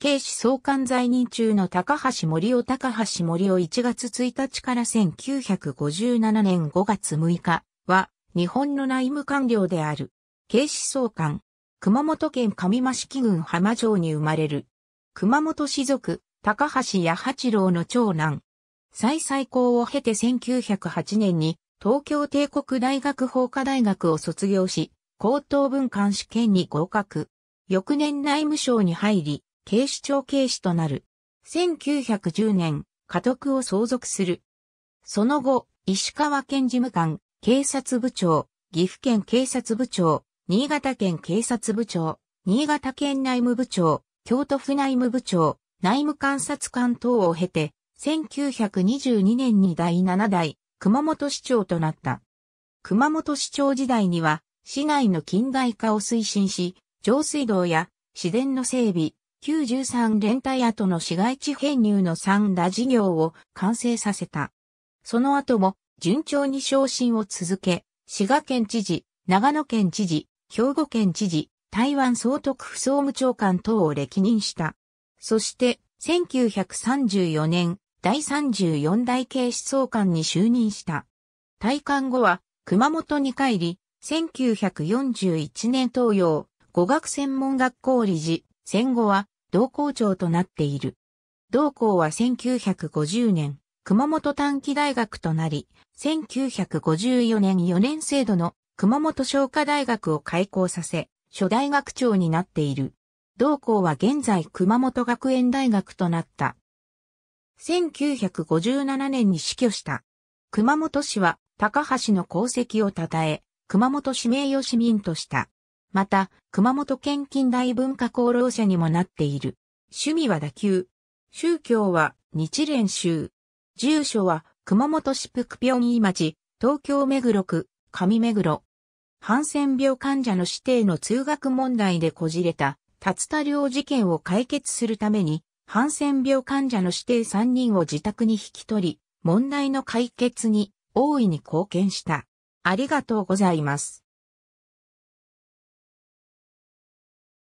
警視総監在任中の高橋森夫高橋森夫1月1日から1957年5月6日は日本の内務官僚である。警視総監。熊本県上益木郡浜城に生まれる。熊本氏族、高橋八八郎の長男。再最高を経て1908年に東京帝国大学法科大学を卒業し、高等文官試験に合格。翌年内務省に入り、警視庁警視となる。1910年、家督を相続する。その後、石川県事務官、警察部長、岐阜県警察部長、新潟県警察部長、新潟県内務部長、京都府内務部長、内務監察官等を経て、1922年に第7代、熊本市長となった。熊本市長時代には、市内の近代化を推進し、上水道や自然の整備、93連隊後の市街地編入の3打事業を完成させた。その後も順調に昇進を続け、滋賀県知事、長野県知事、兵庫県知事、台湾総督府総務長官等を歴任した。そして、1934年、第34代警視総監に就任した。退官後は、熊本に帰り、1941年東洋、語学専門学校理事、戦後は同校長となっている。同校は1950年、熊本短期大学となり、1954年4年制度の熊本商科大学を開校させ、初代学長になっている。同校は現在熊本学園大学となった。1957年に死去した。熊本市は高橋の功績を称え、熊本市名誉市民とした。また、熊本県近代文化功労者にもなっている。趣味は打球。宗教は日蓮宗。住所は熊本市福平井町、東京目黒区、上目黒。ハンセン病患者の指定の通学問題でこじれた、達田良事件を解決するために、ハンセン病患者の指定3人を自宅に引き取り、問題の解決に大いに貢献した。ありがとうございます。